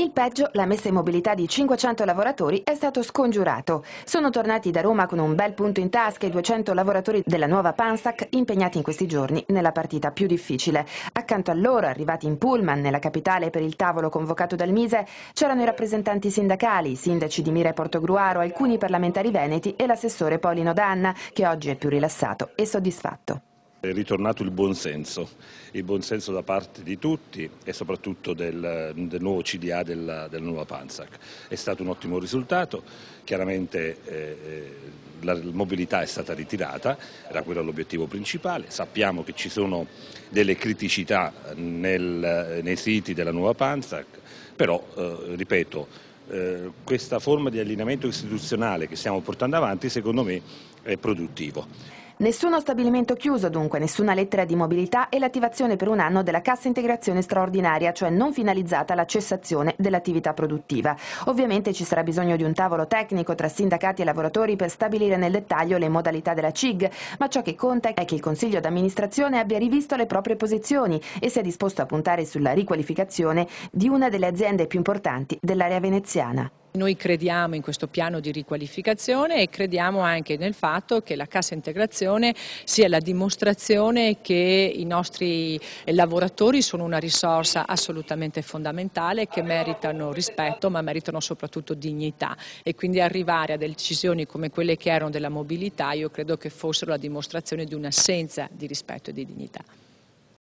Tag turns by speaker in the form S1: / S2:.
S1: Il peggio, la messa in mobilità di 500 lavoratori, è stato scongiurato. Sono tornati da Roma con un bel punto in tasca i 200 lavoratori della nuova Pansac impegnati in questi giorni nella partita più difficile. Accanto a loro, arrivati in Pullman, nella capitale per il tavolo convocato dal Mise, c'erano i rappresentanti sindacali, i sindaci di Mira e Portogruaro, alcuni parlamentari veneti e l'assessore Polino Danna, che oggi è più rilassato e soddisfatto.
S2: È ritornato il buonsenso, il buonsenso da parte di tutti e soprattutto del, del nuovo CDA della, della, nuova Panzac. È stato un ottimo risultato, chiaramente eh, eh, la mobilità è stata ritirata, era quello l'obiettivo principale, sappiamo che ci sono delle criticità nel, nei siti della nuova Panzac, però eh, ripeto, eh, questa forma di allineamento istituzionale che stiamo portando avanti secondo me è produttivo.
S1: Nessuno stabilimento chiuso dunque, nessuna lettera di mobilità e l'attivazione per un anno della cassa integrazione straordinaria, cioè non finalizzata alla cessazione dell'attività produttiva. Ovviamente ci sarà bisogno di un tavolo tecnico tra sindacati e lavoratori per stabilire nel dettaglio le modalità della CIG, ma ciò che conta è che il Consiglio d'amministrazione abbia rivisto le proprie posizioni e sia disposto a puntare sulla riqualificazione di una delle aziende più importanti dell'area veneziana.
S3: Noi crediamo in questo piano di riqualificazione e crediamo anche nel fatto che la cassa integrazione sia la dimostrazione che i nostri lavoratori sono una risorsa assolutamente fondamentale che meritano rispetto ma meritano soprattutto dignità e quindi arrivare a decisioni come quelle che erano della mobilità io credo che fossero la dimostrazione di un'assenza di rispetto e di dignità.